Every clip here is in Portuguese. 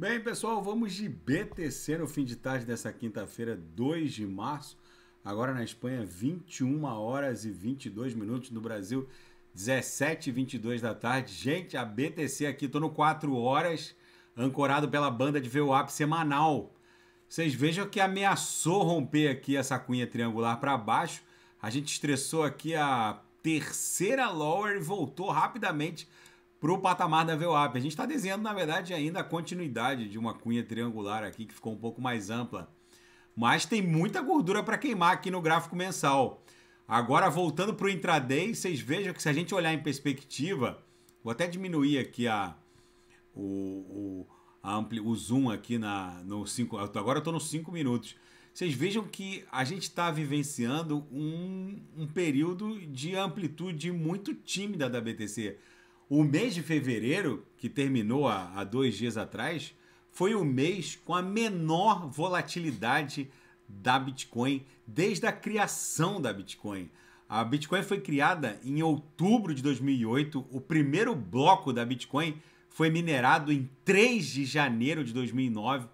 Bem, pessoal, vamos de BTC no fim de tarde dessa quinta-feira, 2 de março. Agora na Espanha, 21 horas e 22 minutos. No Brasil, 17 e 22 da tarde. Gente, a BTC aqui, tô no 4 horas, ancorado pela banda de VWAP semanal. Vocês vejam que ameaçou romper aqui essa cunha triangular para baixo. A gente estressou aqui a terceira lower e voltou rapidamente para o patamar da VWAP. A gente está desenhando, na verdade, ainda a continuidade de uma cunha triangular aqui que ficou um pouco mais ampla. Mas tem muita gordura para queimar aqui no gráfico mensal. Agora, voltando para o intraday, vocês vejam que se a gente olhar em perspectiva, vou até diminuir aqui a, o, o, a ampli, o zoom aqui na, no 5. Agora eu estou nos 5 minutos. Vocês vejam que a gente está vivenciando um, um período de amplitude muito tímida da BTC. O mês de fevereiro, que terminou há, há dois dias atrás, foi o mês com a menor volatilidade da Bitcoin desde a criação da Bitcoin. A Bitcoin foi criada em outubro de 2008. O primeiro bloco da Bitcoin foi minerado em 3 de janeiro de 2009.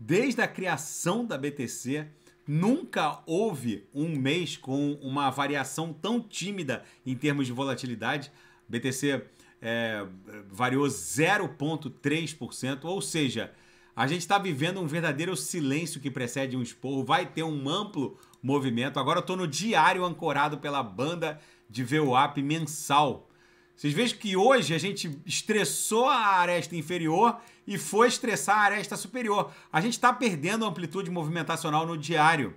Desde a criação da BTC, nunca houve um mês com uma variação tão tímida em termos de volatilidade. BTC é, variou 0,3%, ou seja, a gente está vivendo um verdadeiro silêncio que precede um esporro. Vai ter um amplo movimento. Agora eu estou no diário ancorado pela banda de VWAP mensal. Vocês vejam que hoje a gente estressou a aresta inferior e foi estressar a aresta superior. A gente está perdendo a amplitude movimentacional no diário.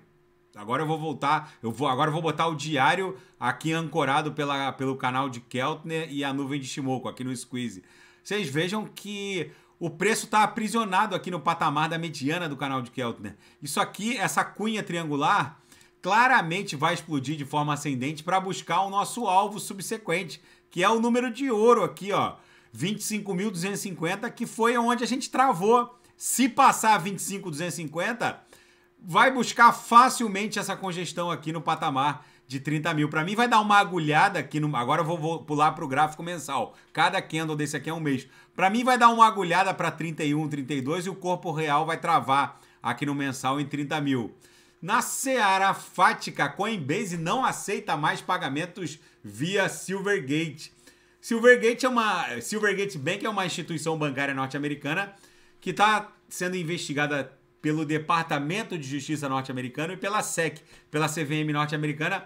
Agora eu vou voltar, eu vou agora eu vou botar o diário aqui ancorado pela, pelo canal de Keltner e a nuvem de Shimoku aqui no Squeeze. Vocês vejam que o preço está aprisionado aqui no patamar da mediana do canal de Keltner. Isso aqui, essa cunha triangular, claramente vai explodir de forma ascendente para buscar o nosso alvo subsequente, que é o número de ouro aqui, ó, 25.250, que foi onde a gente travou. Se passar 25.250, vai buscar facilmente essa congestão aqui no patamar de 30 mil. Para mim vai dar uma agulhada aqui no... Agora eu vou, vou pular para o gráfico mensal. Cada candle desse aqui é um mês. Para mim vai dar uma agulhada para 31, 32 e o corpo real vai travar aqui no mensal em 30 mil. Na seara fática, Coinbase não aceita mais pagamentos via Silvergate. Silvergate é uma Silvergate Bank é uma instituição bancária norte-americana que está sendo investigada pelo Departamento de Justiça norte-americano e pela SEC, pela CVM norte-americana,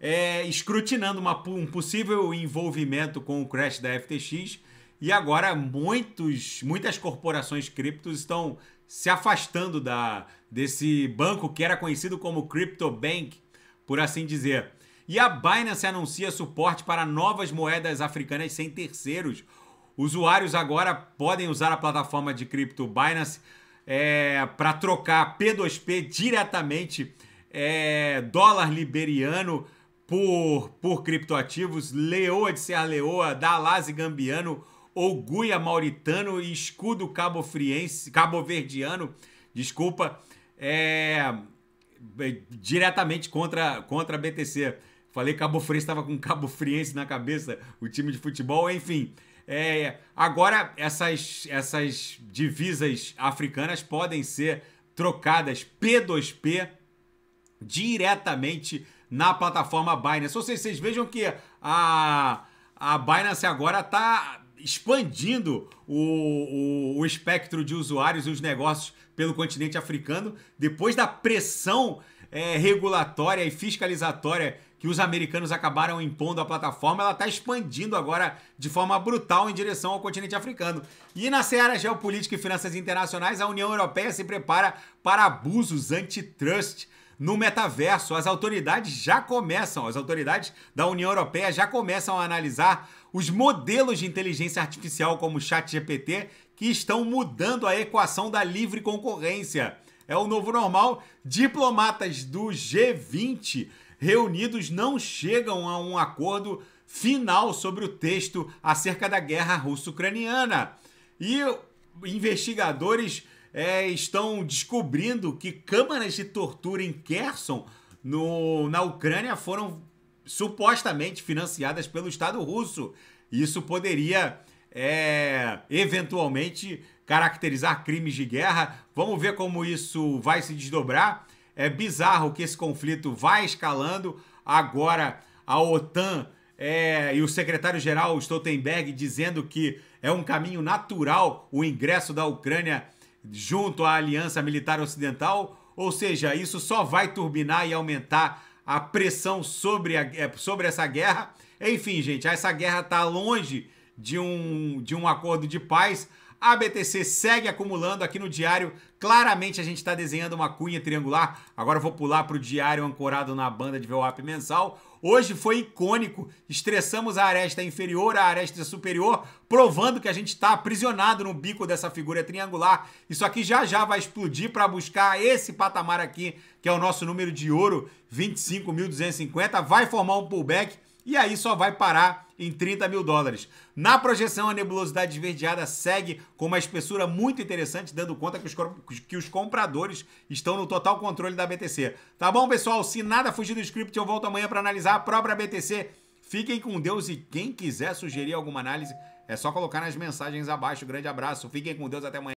é, escrutinando uma, um possível envolvimento com o crash da FTX. E agora muitos, muitas corporações criptos estão se afastando da, desse banco que era conhecido como CryptoBank, por assim dizer. E a Binance anuncia suporte para novas moedas africanas sem terceiros. Usuários agora podem usar a plataforma de cripto Binance é, para trocar P2P diretamente é, dólar liberiano por, por criptoativos, leoa de Serra Leoa, Dalase Gambiano, Oguia Mauritano e escudo cabo-friense, cabo-verdiano, desculpa, é, é, diretamente contra, contra a BTC. Falei Cabo Friense, estava com Cabo Friense na cabeça, o time de futebol, enfim. É, é, agora, essas, essas divisas africanas podem ser trocadas P2P diretamente na plataforma Binance. Ou seja, vocês vejam que a, a Binance agora está expandindo o, o, o espectro de usuários e os negócios pelo continente africano depois da pressão é, regulatória e fiscalizatória que os americanos acabaram impondo à plataforma, ela está expandindo agora de forma brutal em direção ao continente africano. E na seara geopolítica e finanças internacionais, a União Europeia se prepara para abusos antitrust no metaverso. As autoridades já começam, as autoridades da União Europeia já começam a analisar os modelos de inteligência artificial como o ChatGPT que estão mudando a equação da livre concorrência. É o novo normal. Diplomatas do G20 reunidos não chegam a um acordo final sobre o texto acerca da guerra russo-ucraniana. E investigadores é, estão descobrindo que câmaras de tortura em Kherson, no, na Ucrânia, foram supostamente financiadas pelo Estado russo. Isso poderia é, eventualmente caracterizar crimes de guerra. Vamos ver como isso vai se desdobrar. É bizarro que esse conflito vai escalando. Agora a OTAN é, e o secretário-geral Stoltenberg dizendo que é um caminho natural o ingresso da Ucrânia junto à Aliança Militar Ocidental. Ou seja, isso só vai turbinar e aumentar a pressão sobre, a, é, sobre essa guerra. Enfim, gente, essa guerra está longe de um, de um acordo de paz. A BTC segue acumulando aqui no diário. Claramente a gente está desenhando uma cunha triangular. Agora eu vou pular para o diário ancorado na banda de VWAP mensal. Hoje foi icônico. Estressamos a aresta inferior, a aresta superior, provando que a gente está aprisionado no bico dessa figura triangular. Isso aqui já já vai explodir para buscar esse patamar aqui, que é o nosso número de ouro, 25.250. Vai formar um pullback e aí só vai parar em 30 mil dólares. Na projeção, a nebulosidade esverdeada segue com uma espessura muito interessante, dando conta que os, que os compradores estão no total controle da BTC. Tá bom, pessoal? Se nada fugir do script, eu volto amanhã para analisar a própria BTC. Fiquem com Deus e quem quiser sugerir alguma análise, é só colocar nas mensagens abaixo. Grande abraço, fiquem com Deus, até amanhã.